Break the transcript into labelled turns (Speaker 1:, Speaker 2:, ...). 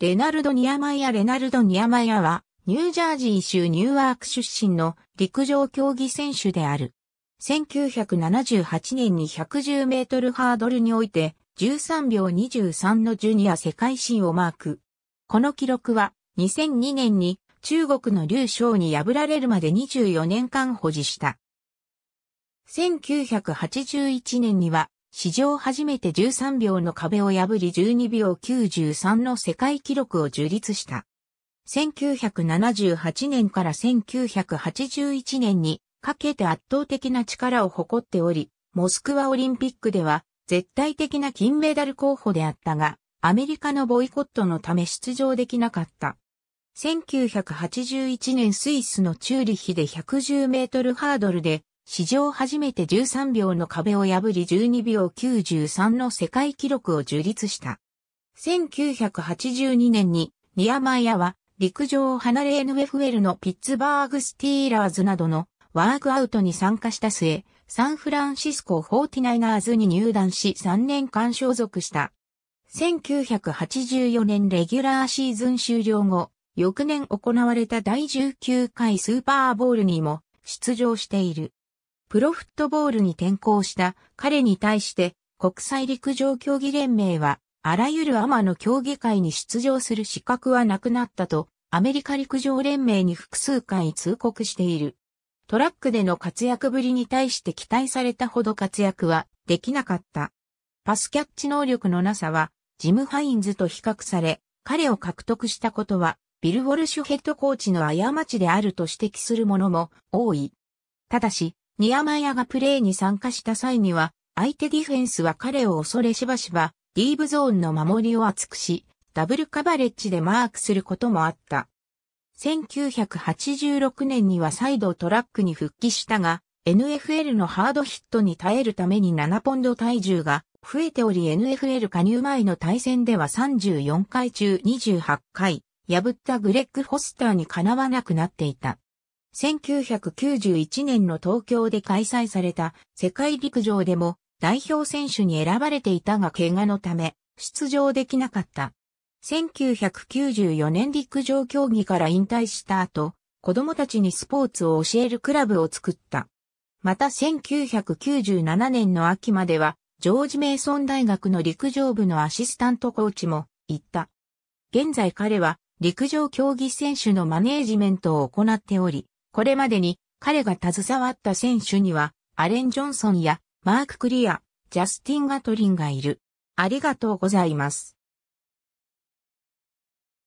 Speaker 1: レナルド・ニアマイア・レナルド・ニアマイアは、ニュージャージー州ニューワーク出身の陸上競技選手である。1978年に110メートルハードルにおいて、13秒23のジュニア世界新をマーク。この記録は、2002年に中国の劉翔に破られるまで24年間保持した。1981年には史上初めて13秒の壁を破り12秒93の世界記録を樹立した。1978年から1981年にかけて圧倒的な力を誇っており、モスクワオリンピックでは絶対的な金メダル候補であったが、アメリカのボイコットのため出場できなかった。1981年スイスのチューリヒで110メートルハードルで史上初めて13秒の壁を破り12秒93の世界記録を樹立した。1982年にニアマイヤは陸上を離れ NFL のピッツバーグスティーラーズなどのワークアウトに参加した末、サンフランシスコ 49ers に入団し3年間所属した。1984年レギュラーシーズン終了後、翌年行われた第19回スーパーボールにも出場している。プロフットボールに転向した彼に対して国際陸上競技連盟はあらゆるアマの競技会に出場する資格はなくなったとアメリカ陸上連盟に複数回通告している。トラックでの活躍ぶりに対して期待されたほど活躍はできなかった。パスキャッチ能力のなさはジム・ハインズと比較され、彼を獲得したことはビル・ウォルシュヘッドコーチの過ちであると指摘する者も多い。ただし、ニアマヤがプレーに参加した際には、相手ディフェンスは彼を恐れしばしば、ディーブゾーンの守りを厚くし、ダブルカバレッジでマークすることもあった。1986年には再度トラックに復帰したが、NFL のハードヒットに耐えるために7ポンド体重が増えており NFL 加入前の対戦では34回中28回、破ったグレッグ・ホスターにかなわなくなっていた。1991年の東京で開催された世界陸上でも代表選手に選ばれていたが怪我のため出場できなかった。1994年陸上競技から引退した後、子供たちにスポーツを教えるクラブを作った。また1997年の秋までは、ジョージ・メイソン大学の陸上部のアシスタントコーチも行った。現在彼は陸上競技選手のマネージメントを行っており、これまでに彼が携わった選手には、アレン・ジョンソンやマーク・クリア、ジャスティン・ガトリンがいる。ありがとうございます。